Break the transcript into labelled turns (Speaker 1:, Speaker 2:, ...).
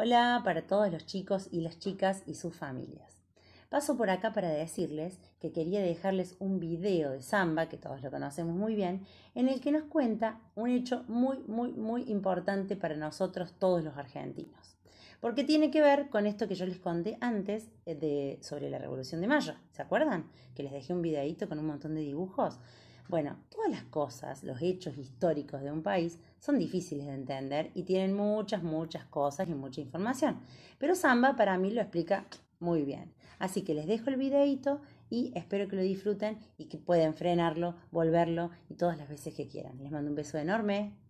Speaker 1: Hola para todos los chicos y las chicas y sus familias. Paso por acá para decirles que quería dejarles un video de Samba, que todos lo conocemos muy bien, en el que nos cuenta un hecho muy, muy, muy importante para nosotros todos los argentinos. Porque tiene que ver con esto que yo les conté antes eh, de, sobre la Revolución de Mayo. ¿Se acuerdan? Que les dejé un videito con un montón de dibujos. Bueno, todas las cosas, los hechos históricos de un país son difíciles de entender y tienen muchas, muchas cosas y mucha información. Pero Samba para mí lo explica muy bien. Así que les dejo el videito y espero que lo disfruten y que puedan frenarlo, volverlo y todas las veces que quieran. Les mando un beso enorme.